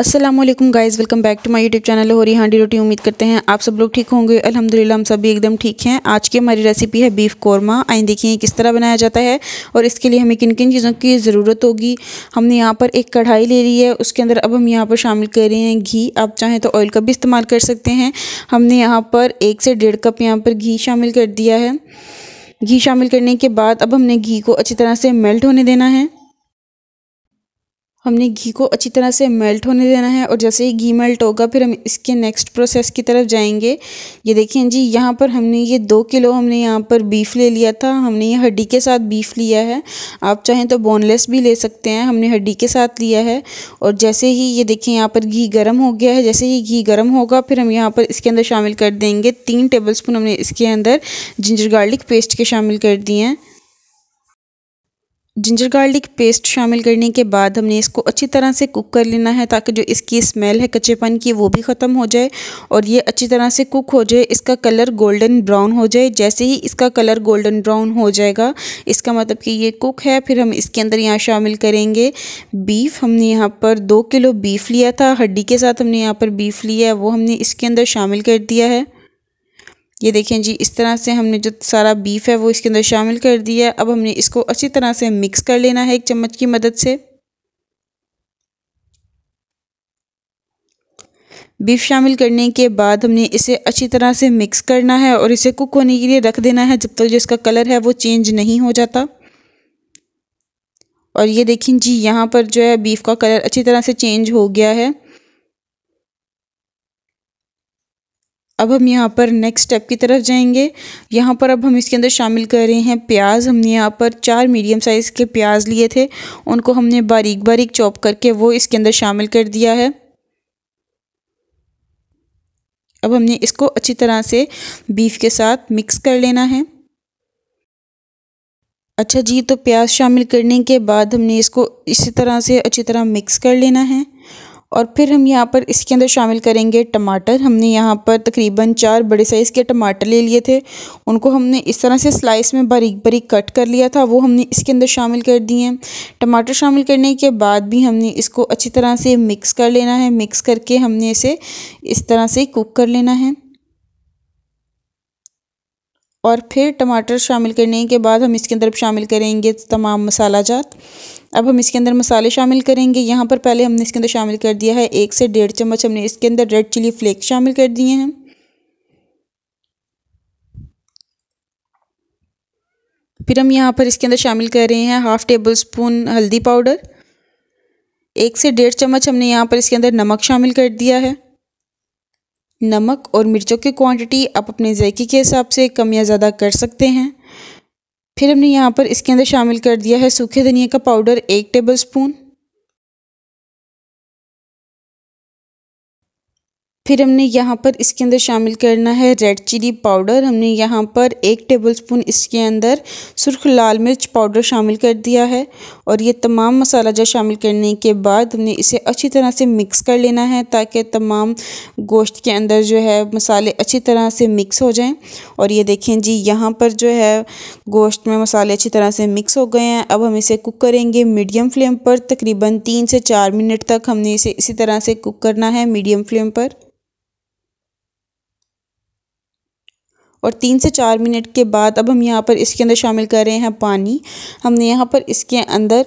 Aslam guys welcome back to my YouTube channel हो रही हांडी रोटी उम्मीद करते हैं आप सब लोग ठीक होंगे अल्हम्दुलिल्लाह हम सभी एकदम ठीक हैं आज की हमारी रेसिपी है बीफ़ कौरमा आइए देखिए किस तरह बनाया जाता है और इसके लिए हमें किन किन चीज़ों की ज़रूरत होगी हमने यहाँ पर एक कढ़ाई ले ली है उसके अंदर अब हम यहाँ पर शामिल कर रहे हैं घी आप चाहें तो ऑयल का भी इस्तेमाल कर सकते हैं हमने यहाँ पर एक से डेढ़ कप यहाँ पर घी शामिल कर दिया है घी शामिल करने के बाद अब हमने घी को अच्छी तरह से मेल्ट होने देना है हमने घी को अच्छी तरह से मेल्ट होने देना है और जैसे ही घी मेल्ट होगा फिर हम इसके नेक्स्ट प्रोसेस की तरफ जाएंगे ये देखिए जी यहाँ पर हमने ये दो किलो हमने यहाँ पर बीफ ले लिया था हमने ये हड्डी के साथ बीफ लिया है आप चाहें तो बोनलेस भी ले सकते हैं हमने हड्डी के साथ लिया है और जैसे ही ये देखिए यहाँ पर घी गर्म हो गया है जैसे ही घी गर्म होगा फिर हम यहाँ पर इसके अंदर शामिल कर देंगे तीन टेबल हमने इसके अंदर जिंजर गार्लिक पेस्ट के शामिल कर दिए हैं जिंजर गार्लिक पेस्ट शामिल करने के बाद हमने इसको अच्छी तरह से कुक कर लेना है ताकि जो इसकी स्मेल है कच्चेपन की वो भी ख़त्म हो जाए और ये अच्छी तरह से कुक हो जाए इसका कलर गोल्डन ब्राउन हो जाए जैसे ही इसका कलर गोल्डन ब्राउन हो जाएगा इसका मतलब कि ये कुक है फिर हम इसके अंदर यहाँ शामिल करेंगे बीफ हमने यहाँ पर दो किलो बीफ लिया था हड्डी के साथ हमने यहाँ पर बीफ लिया है वो हमने इसके अंदर शामिल कर दिया है ये देखें जी इस तरह से हमने जो सारा बीफ है वो इसके अंदर शामिल कर दिया है अब हमने इसको अच्छी तरह से मिक्स कर लेना है एक चम्मच की मदद से बीफ शामिल करने के बाद हमने इसे अच्छी तरह से मिक्स करना है और इसे कुक होने के लिए रख देना है जब तक तो जो इसका कलर है वो चेंज नहीं हो जाता और ये देखें जी यहाँ पर जो है बीफ का कलर अच्छी तरह से चेंज हो गया है अब हम यहाँ पर नेक्स्ट स्टेप की तरफ जाएंगे यहाँ पर अब हम इसके अंदर शामिल कर रहे हैं प्याज हमने यहाँ पर चार मीडियम साइज़ के प्याज लिए थे उनको हमने बारीक बारीक चॉप करके वो इसके अंदर शामिल कर दिया है अब हमने इसको अच्छी तरह से बीफ के साथ मिक्स कर लेना है अच्छा जी तो प्याज शामिल करने के बाद हमने इसको इसी तरह से अच्छी तरह मिक्स कर लेना है और फिर हम यहाँ पर इसके अंदर शामिल करेंगे टमाटर हमने यहाँ पर तकरीबन चार बड़े साइज़ के टमाटर ले लिए थे उनको हमने इस तरह से स्लाइस में बारीक बारीक कट कर लिया था वो हमने इसके अंदर शामिल कर दिए हैं टमाटर शामिल करने के बाद भी हमने इसको अच्छी तरह से मिक्स कर लेना है मिक्स करके हमने इसे इस तरह से कुक कर लेना है और फिर टमाटर शामिल करने के बाद हम इसके अंदर शामिल करेंगे तमाम मसाला जात अब हम इसके अंदर मसाले शामिल करेंगे यहाँ पर पहले हमने इसके अंदर शामिल कर दिया है एक से डेढ़ चम्मच हमने इसके अंदर रेड चिली फ्लेक्स शामिल कर दिए हैं फिर हम यहाँ पर इसके अंदर शामिल कर रहे हैं हाफ़ टेबल स्पून हल्दी पाउडर एक से डेढ़ चम्मच हमने यहाँ पर इसके अंदर नमक शामिल कर दिया है नमक और मिर्चों की क्वांटिटी आप अपने जायके के हिसाब से कम या ज़्यादा कर सकते हैं फिर हमने यहाँ पर इसके अंदर शामिल कर दिया है सूखे धनिया का पाउडर एक टेबल स्पून फिर हमने यहाँ पर इसके अंदर शामिल करना है रेड चिली पाउडर हमने यहाँ पर एक टेबलस्पून इसके अंदर सुर्ख लाल मिर्च पाउडर शामिल कर दिया है और ये तमाम मसाला जो शामिल करने के बाद हमने इसे अच्छी तरह से मिक्स कर लेना है ताकि तमाम गोश्त के अंदर जो है मसाले अच्छी तरह से मिक्स हो जाएं और ये देखें जी यहाँ पर जो है गोश्त में मसाले अच्छी तरह से मिक्स हो गए हैं अब हम इसे कुक करेंगे मीडियम फ्लेम पर तकरीबन तीन से चार मिनट तक हमने इसे इसी तरह से कुक करना है मीडियम फ्लेम पर और तीन से चार मिनट के बाद अब हम यहाँ पर इसके अंदर शामिल कर रहे हैं पानी हमने यहाँ पर इसके अंदर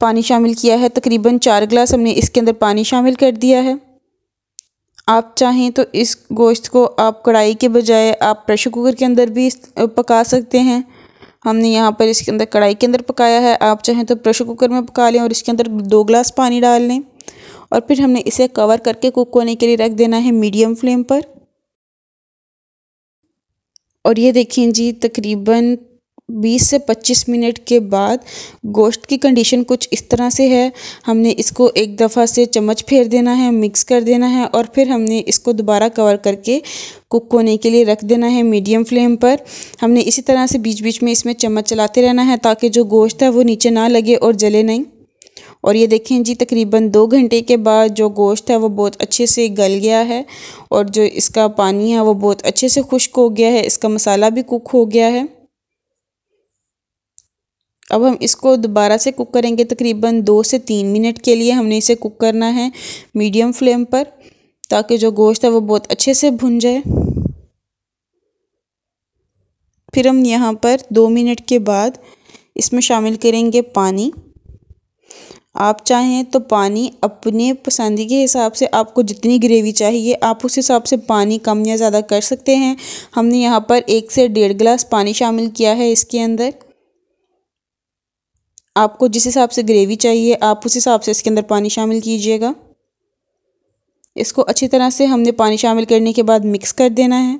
पानी शामिल किया है तकरीबन चार गिलास हमने इसके अंदर पानी शामिल कर दिया है आप चाहें तो इस गोश्त को आप कढ़ाई के बजाय आप प्रेशर कुकर के अंदर भी पका सकते हैं हमने यहाँ पर इसके अंदर कढ़ाई के अंदर पकाया है आप चाहें तो प्रेशर कुकर में पका लें और इसके अंदर दो गिलास पानी डाल लें और फिर हमने इसे कवर करके कुक होने के लिए रख देना है मीडियम फ्लेम पर और ये देखें जी तकरीबन 20 से 25 मिनट के बाद गोश्त की कंडीशन कुछ इस तरह से है हमने इसको एक दफ़ा से चम्मच फेर देना है मिक्स कर देना है और फिर हमने इसको दोबारा कवर करके कुक होने के लिए रख देना है मीडियम फ्लेम पर हमने इसी तरह से बीच बीच में इसमें चम्मच चलाते रहना है ताकि जो गोश्त है वो नीचे ना लगे और जले नहीं और ये देखें जी तकरीबन दो घंटे के बाद जो गोश्त है वो बहुत अच्छे से गल गया है और जो इसका पानी है वो बहुत अच्छे से खुश्क हो गया है इसका मसाला भी कुक हो गया है अब हम इसको दोबारा से कुक करेंगे तकरीबन दो से तीन मिनट के लिए हमने इसे कुक करना है मीडियम फ्लेम पर ताकि जो गोश्त है वो बहुत अच्छे से भुन जाए फिर हम यहाँ पर दो मिनट के बाद इसमें शामिल करेंगे पानी आप चाहें तो पानी अपने पसंद के हिसाब से आपको जितनी ग्रेवी चाहिए आप उस हिसाब से पानी कम या ज़्यादा कर सकते हैं हमने यहाँ पर एक से डेढ़ गिलास पानी शामिल किया है इसके अंदर आपको जिस हिसाब से ग्रेवी चाहिए आप उस हिसाब से इसके अंदर पानी शामिल कीजिएगा इसको अच्छी तरह से हमने पानी शामिल करने के बाद मिक्स कर देना है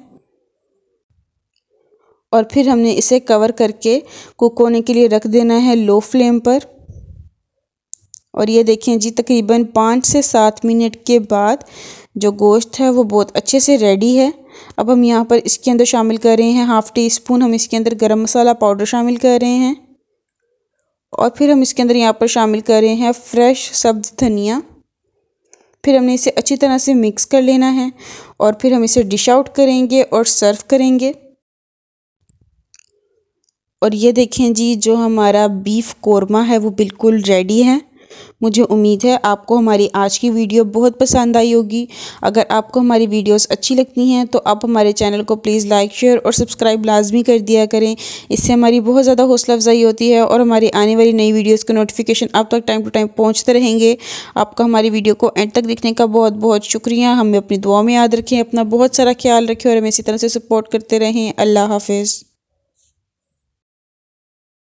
और फिर हमने इसे कवर करके कुक होने के लिए रख देना है लो फ्लेम पर और ये देखें जी तकरीबन पाँच से सात मिनट के बाद जो गोश्त है वो बहुत अच्छे से रेडी है अब हम यहाँ पर इसके अंदर शामिल कर रहे हैं हाफ़ टी स्पून हम इसके अंदर गरम मसाला पाउडर शामिल कर रहे हैं और फिर हम इसके अंदर यहाँ पर शामिल कर रहे हैं फ्रेश सब्ज़ धनिया फिर हमने इसे अच्छी तरह से मिक्स कर लेना है और फिर हम इसे डिश आउट करेंगे और सर्व करेंगे और ये देखें जी जो हमारा बीफ कौरमा है वो बिल्कुल रेडी है मुझे उम्मीद है आपको हमारी आज की वीडियो बहुत पसंद आई होगी अगर आपको हमारी वीडियोस अच्छी लगती हैं तो आप हमारे चैनल को प्लीज़ लाइक शेयर और सब्सक्राइब लाजमी कर दिया करें इससे हमारी बहुत ज़्यादा हौसला अफजाई होती है और हमारी आने वाली नई वीडियोज़ का नोटिफिकेशन आप तक टाइम टू टाइम पहुँचते रहेंगे आपका हमारी वीडियो को एंड तक देखने का बहुत बहुत शुक्रिया हमें अपनी दुआ में याद रखें अपना बहुत सारा ख्याल रखें और हमें इसी तरह से सपोर्ट करते रहें अल्लाह हाफिज़